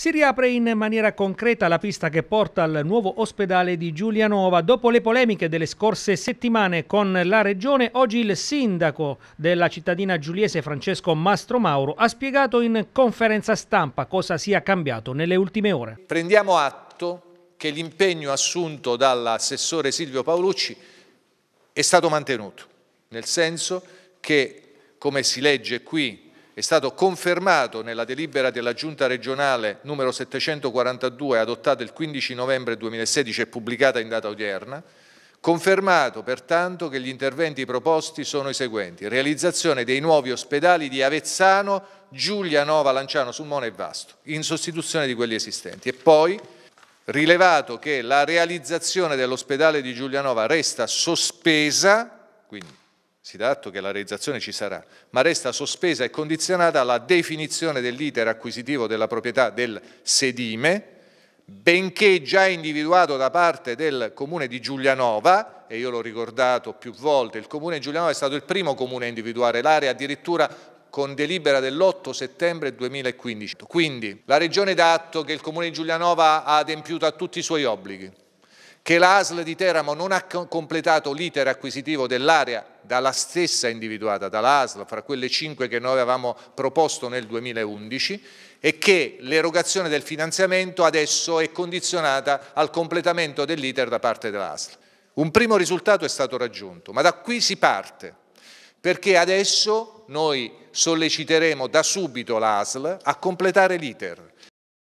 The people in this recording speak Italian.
Si riapre in maniera concreta la pista che porta al nuovo ospedale di Giulianova. Dopo le polemiche delle scorse settimane con la regione, oggi il sindaco della cittadina giuliese Francesco Mastro Mauro ha spiegato in conferenza stampa cosa sia cambiato nelle ultime ore. Prendiamo atto che l'impegno assunto dall'assessore Silvio Paolucci è stato mantenuto, nel senso che, come si legge qui è stato confermato nella delibera della Giunta regionale numero 742 adottata il 15 novembre 2016 e pubblicata in data odierna, confermato pertanto che gli interventi proposti sono i seguenti. Realizzazione dei nuovi ospedali di Avezzano, Giulia, Nova, Lanciano, Sulmone e Vasto, in sostituzione di quelli esistenti. E poi rilevato che la realizzazione dell'ospedale di Giulianova resta sospesa, quindi si dà atto che la realizzazione ci sarà, ma resta sospesa e condizionata alla definizione dell'iter acquisitivo della proprietà del sedime, benché già individuato da parte del comune di Giulianova, e io l'ho ricordato più volte, il comune di Giulianova è stato il primo comune a individuare l'area addirittura con delibera dell'8 settembre 2015. Quindi la Regione dà atto che il Comune di Giulianova ha adempiuto a tutti i suoi obblighi, che l'ASL di Teramo non ha completato l'iter acquisitivo dell'area dalla stessa individuata dall'ASL, fra quelle cinque che noi avevamo proposto nel 2011, e che l'erogazione del finanziamento adesso è condizionata al completamento dell'iter da parte dell'ASL. Un primo risultato è stato raggiunto, ma da qui si parte, perché adesso noi solleciteremo da subito l'ASL a completare l'iter.